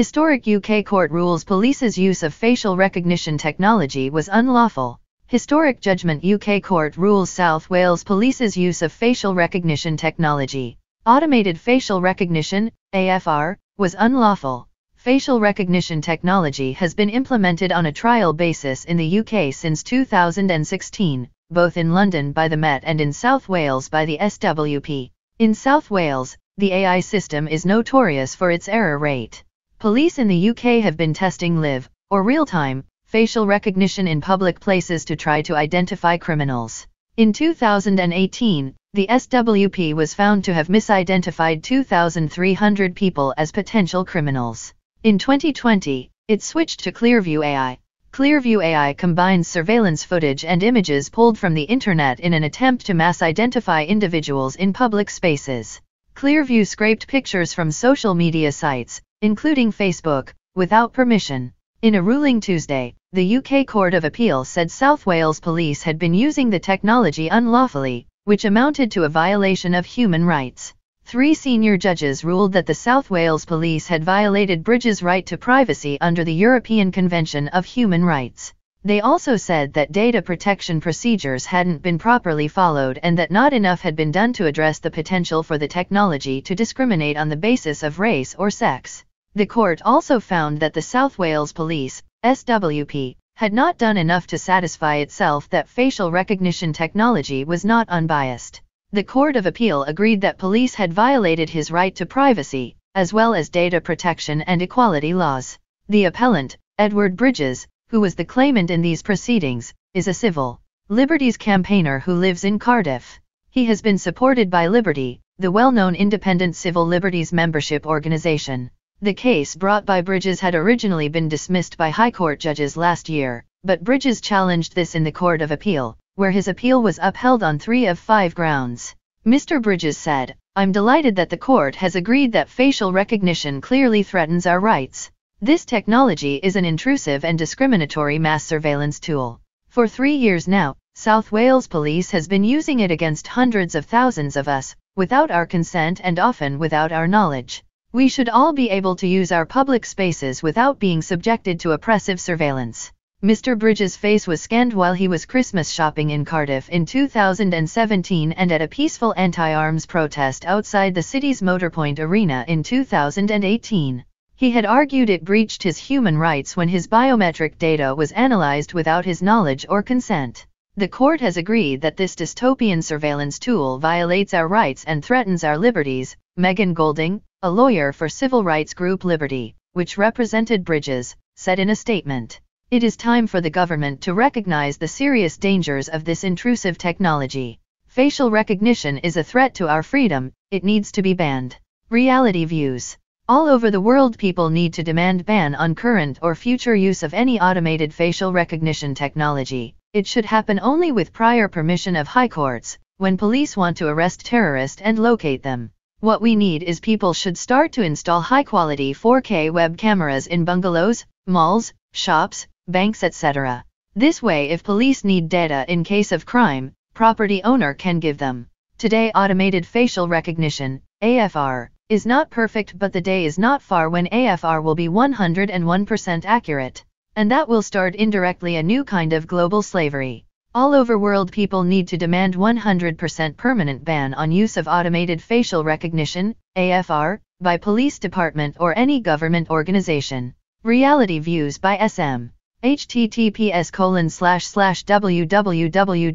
Historic UK court rules police's use of facial recognition technology was unlawful. Historic judgment UK court rules South Wales police's use of facial recognition technology. Automated facial recognition, AFR, was unlawful. Facial recognition technology has been implemented on a trial basis in the UK since 2016, both in London by the Met and in South Wales by the SWP. In South Wales, the AI system is notorious for its error rate. Police in the UK have been testing live, or real-time, facial recognition in public places to try to identify criminals. In 2018, the SWP was found to have misidentified 2,300 people as potential criminals. In 2020, it switched to Clearview AI. Clearview AI combines surveillance footage and images pulled from the internet in an attempt to mass identify individuals in public spaces. Clearview scraped pictures from social media sites, including Facebook, without permission. In a ruling Tuesday, the UK Court of Appeal said South Wales police had been using the technology unlawfully, which amounted to a violation of human rights. Three senior judges ruled that the South Wales police had violated Bridges' right to privacy under the European Convention of Human Rights. They also said that data protection procedures hadn't been properly followed and that not enough had been done to address the potential for the technology to discriminate on the basis of race or sex. The court also found that the South Wales Police, SWP, had not done enough to satisfy itself that facial recognition technology was not unbiased. The Court of Appeal agreed that police had violated his right to privacy, as well as data protection and equality laws. The appellant, Edward Bridges, who was the claimant in these proceedings, is a civil liberties campaigner who lives in Cardiff. He has been supported by Liberty, the well-known independent civil liberties membership organization. The case brought by Bridges had originally been dismissed by High Court judges last year, but Bridges challenged this in the Court of Appeal, where his appeal was upheld on three of five grounds. Mr. Bridges said, I'm delighted that the court has agreed that facial recognition clearly threatens our rights. This technology is an intrusive and discriminatory mass surveillance tool. For three years now, South Wales Police has been using it against hundreds of thousands of us, without our consent and often without our knowledge. We should all be able to use our public spaces without being subjected to oppressive surveillance. Mr. Bridges' face was scanned while he was Christmas shopping in Cardiff in 2017 and at a peaceful anti-arms protest outside the city's Motorpoint Arena in 2018. He had argued it breached his human rights when his biometric data was analyzed without his knowledge or consent. The court has agreed that this dystopian surveillance tool violates our rights and threatens our liberties, Megan Golding, a lawyer for civil rights group Liberty, which represented Bridges, said in a statement, It is time for the government to recognize the serious dangers of this intrusive technology. Facial recognition is a threat to our freedom, it needs to be banned. Reality views. All over the world people need to demand ban on current or future use of any automated facial recognition technology. It should happen only with prior permission of high courts, when police want to arrest terrorists and locate them. What we need is people should start to install high-quality 4K web cameras in bungalows, malls, shops, banks etc. This way if police need data in case of crime, property owner can give them. Today automated facial recognition, AFR, is not perfect but the day is not far when AFR will be 101% accurate, and that will start indirectly a new kind of global slavery. All over world people need to demand 100% permanent ban on use of automated facial recognition, AFR, by police department or any government organization. Reality Views by SM. https colon slash slash www.realityviews.in